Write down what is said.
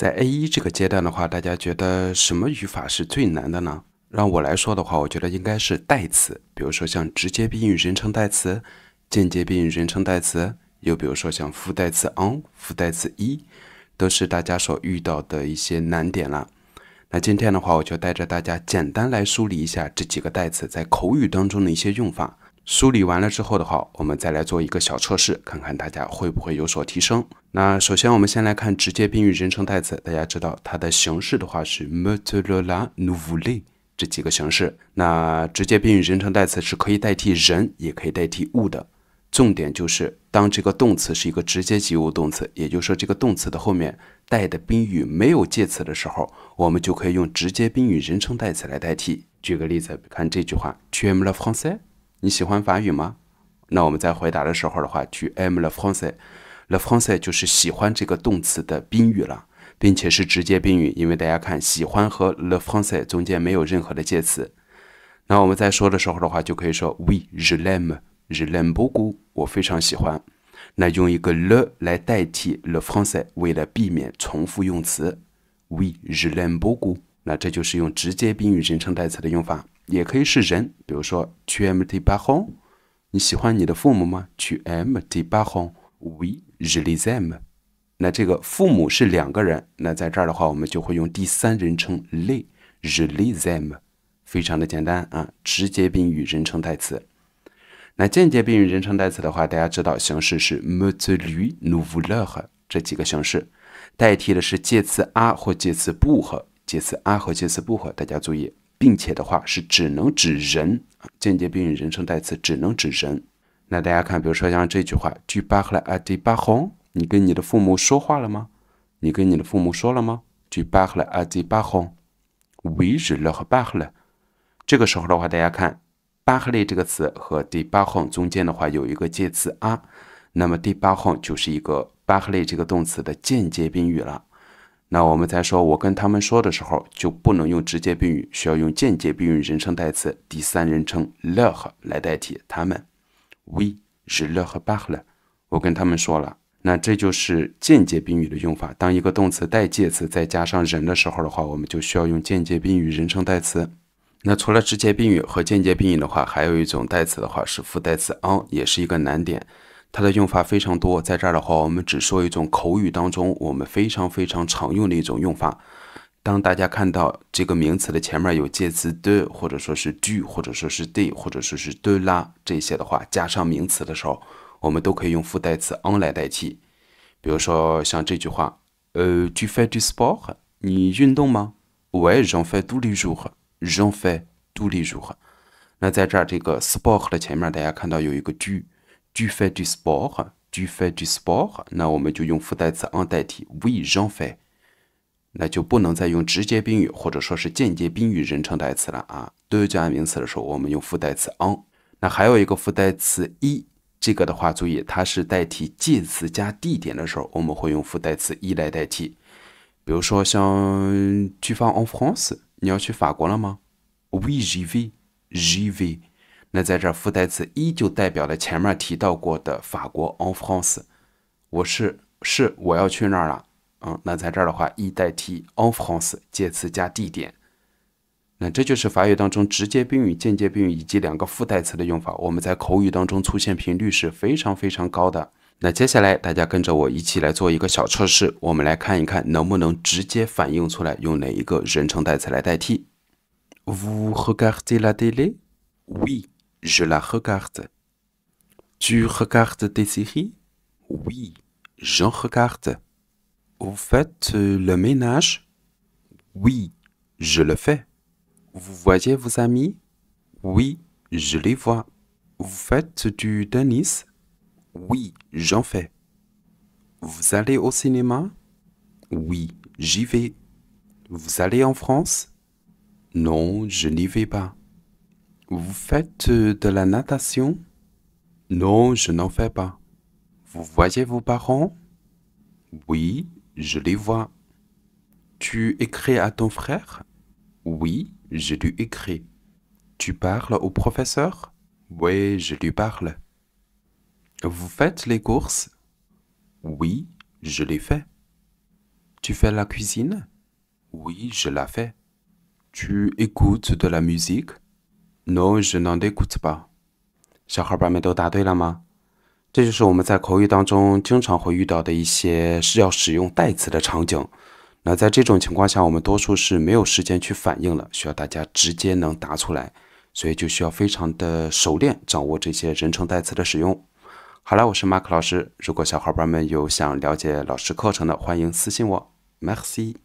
在 A 一这个阶段的话，大家觉得什么语法是最难的呢？让我来说的话，我觉得应该是代词，比如说像直接宾语人称代词、间接宾语人称代词，又比如说像副代词 on、副代词 e，都是大家所遇到的一些难点了。那今天的话，我就带着大家简单来梳理一下这几个代词在口语当中的一些用法。梳理完了之后的话，我们再来做一个小测试，看看大家会不会有所提升。那首先，我们先来看直接宾语人称代词。大家知道它的形式的话是 me, te, lo, la, nu, li 这几个形式。那直接宾语人称代词是可以代替人，也可以代替物的。重点就是，当这个动词是一个直接及物动词，也就是说这个动词的后面带的宾语没有介词的时候，我们就可以用直接宾语人称代词来代替。举个例子，看这句话：Tu aimes la français？你喜欢法语吗？那我们在回答的时候的话，Tu aimes la français？le français 就是喜欢这个动词的宾语了，并且是直接宾语，因为大家看，喜欢和 le français 中间没有任何的介词。那我们在说的时候的话，就可以说，we j'aim j'aime beaucoup，我非常喜欢。那用一个 le 来代替 le français，为了避免重复用词，we j'aime beaucoup。那这就是用直接宾语人称代词的用法，也可以是人，比如说 tu aimes tes parents？你喜欢你的父母吗？tu aimes tes parents？we je 日 i 在 m 那这个父母是两个人，那在这儿的话，我们就会用第三人称 le 日 i 在 m 非常的简单啊，直接宾语人称代词。那间接宾语人称代词的话，大家知道形式是 m o t e l u novle a 这几个形式代替的是介词 a 或介词 b 和介词 a 和介词 b 和大家注意，并且的话是只能指人，间接宾语人称代词只能指人。那大家看，比如说像这句话，句巴赫勒阿吉巴宏，你跟你的父母说话了吗？你跟你的父母说了吗？句巴赫勒阿吉巴宏，维日勒和巴 l 勒。这个时候的话，大家看，巴赫勒这个词和第八行中间的话有一个介词阿，那么第八行就是一个巴赫勒这个动词的间接宾语了。那我们在说，我跟他们说的时候就不能用直接宾语，需要用间接宾语，人称代词第三人称勒和来代替他们。we 是了 a 巴赫了，我跟他们说了，那这就是间接宾语的用法。当一个动词带介词再加上人的时候的话，我们就需要用间接宾语人称代词。那除了直接宾语和间接宾语的话，还有一种代词的话是副代词 on，也是一个难点，它的用法非常多。在这儿的话，我们只说一种口语当中我们非常非常常用的一种用法。当大家看到这个名词的前面有介词的，或者说是 do，或者说是 d，或者说是对啦这些的话，加上名词的时候，我们都可以用复代词 on 来代替。比如说像这句话，呃，Tu fais du sport？你运动吗？Oui，j'en fais du sport。j'en fais du sport。那在这儿这个 sport 的前面，大家看到有一个 d 句，Tu fais du sport？Tu fais du sport？那我们就用复代词 on 代替。Oui，j'en fais。那就不能再用直接宾语或者说是间接宾语人称代词了啊。都有加名词的时候，我们用复代词 on。那还有一个副代词 e，这个的话注意，它是代替介词加地点的时候，我们会用副代词 e 来代替。比如说像去法 on France，你要去法国了吗？VGVGV。那在这儿代词 e 就代表了前面提到过的法国 on France。我是是我要去那儿了。嗯，那在这儿的话，e 代替 of house 介词加地点。那这就是法语当中直接宾语、间接宾语以及两个复代词的用法。我们在口语当中出现频率是非常非常高的。那接下来大家跟着我一起来做一个小测试，我们来看一看能不能直接反映出来用哪一个人称代词来代替。Vous regardez la télé？Oui，je la regarde. Tu regardes des séries？Oui，j'en regarde. Vous faites euh, le ménage Oui, je le fais. Vous voyez vos amis Oui, je les vois. Vous faites du tennis Oui, j'en fais. Vous allez au cinéma Oui, j'y vais. Vous allez en France Non, je n'y vais pas. Vous faites euh, de la natation Non, je n'en fais pas. Vous voyez vos parents Oui, je les vois. Tu écris à ton frère Oui, je lui écris. Tu parles au professeur Oui, je lui parle. Vous faites les courses Oui, je les fais. Tu fais la cuisine Oui, je la fais. Tu écoutes de la musique Non, je n'en écoute pas. 这就是我们在口语当中经常会遇到的一些是要使用代词的场景。那在这种情况下，我们多数是没有时间去反应了，需要大家直接能答出来，所以就需要非常的熟练掌握这些人称代词的使用。好了，我是马克老师，如果小伙伴们有想了解老师课程的，欢迎私信我。马克 C。